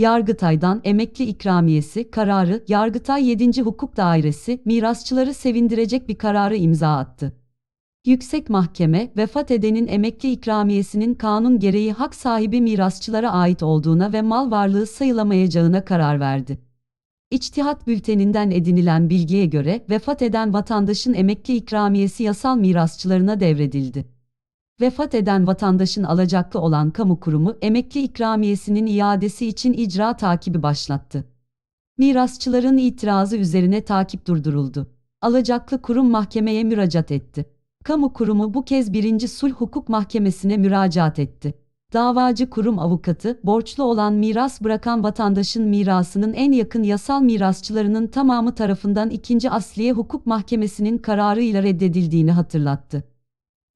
Yargıtay'dan emekli ikramiyesi kararı Yargıtay 7. Hukuk Dairesi mirasçıları sevindirecek bir kararı imza attı. Yüksek Mahkeme, vefat edenin emekli ikramiyesinin kanun gereği hak sahibi mirasçılara ait olduğuna ve mal varlığı sayılamayacağına karar verdi. İçtihat bülteninden edinilen bilgiye göre vefat eden vatandaşın emekli ikramiyesi yasal mirasçılarına devredildi vefat eden vatandaşın alacaklı olan kamu kurumu emekli ikramiyesinin iadesi için icra takibi başlattı. Mirasçıların itirazı üzerine takip durduruldu. Alacaklı kurum mahkemeye müracaat etti. Kamu kurumu bu kez 1. Sulh Hukuk Mahkemesi'ne müracaat etti. Davacı kurum avukatı, borçlu olan miras bırakan vatandaşın mirasının en yakın yasal mirasçılarının tamamı tarafından 2. Asliye Hukuk Mahkemesi'nin kararıyla reddedildiğini hatırlattı.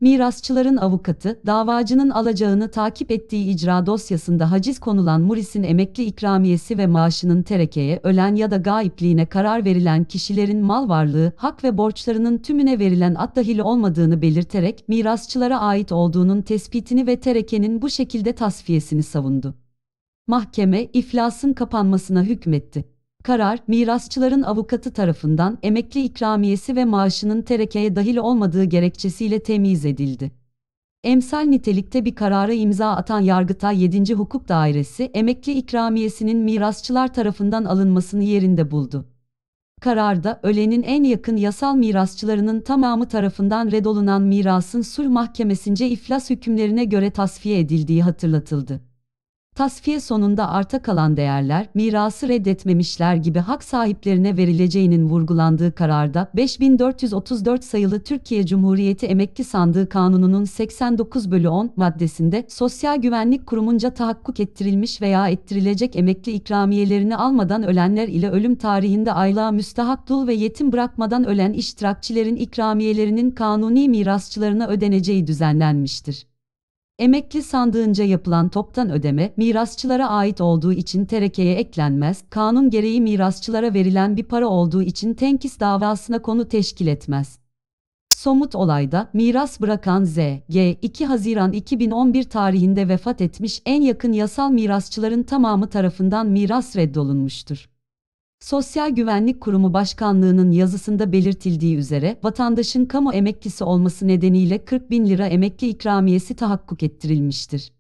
Mirasçıların avukatı, davacının alacağını takip ettiği icra dosyasında haciz konulan Muris'in emekli ikramiyesi ve maaşının terekeye, ölen ya da gaipliğine karar verilen kişilerin mal varlığı, hak ve borçlarının tümüne verilen at dahil olmadığını belirterek mirasçılara ait olduğunun tespitini ve terekenin bu şekilde tasfiyesini savundu. Mahkeme iflasın kapanmasına hükmetti. Karar, mirasçıların avukatı tarafından emekli ikramiyesi ve maaşının terekeye dahil olmadığı gerekçesiyle temiz edildi. Emsal nitelikte bir kararı imza atan Yargıtay 7. Hukuk Dairesi, emekli ikramiyesinin mirasçılar tarafından alınmasını yerinde buldu. Kararda, ölenin en yakın yasal mirasçılarının tamamı tarafından redolunan mirasın sulh mahkemesince iflas hükümlerine göre tasfiye edildiği hatırlatıldı tasfiye sonunda arta kalan değerler mirası reddetmemişler gibi hak sahiplerine verileceğinin vurgulandığı kararda 5434 sayılı Türkiye Cumhuriyeti Emekli Sandığı Kanunu'nun 89 bölü 10 maddesinde Sosyal Güvenlik Kurumunca tahakkuk ettirilmiş veya ettirilecek emekli ikramiyelerini almadan ölenler ile ölüm tarihinde aylığa müstahak dul ve yetim bırakmadan ölen iştirakçilerin ikramiyelerinin kanuni mirasçılarına ödeneceği düzenlenmiştir. Emekli sandığınca yapılan toptan ödeme mirasçılara ait olduğu için terekeye eklenmez, kanun gereği mirasçılara verilen bir para olduğu için tenkis davasına konu teşkil etmez. Somut olayda miras bırakan Z, G 2 Haziran 2011 tarihinde vefat etmiş en yakın yasal mirasçıların tamamı tarafından miras reddolunmuştur. Sosyal Güvenlik Kurumu Başkanlığı'nın yazısında belirtildiği üzere vatandaşın kamu emeklisi olması nedeniyle 40 bin lira emekli ikramiyesi tahakkuk ettirilmiştir.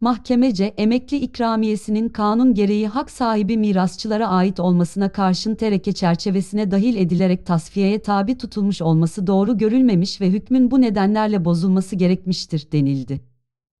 Mahkemece emekli ikramiyesinin kanun gereği hak sahibi mirasçılara ait olmasına karşın tereke çerçevesine dahil edilerek tasfiyeye tabi tutulmuş olması doğru görülmemiş ve hükmün bu nedenlerle bozulması gerekmiştir denildi.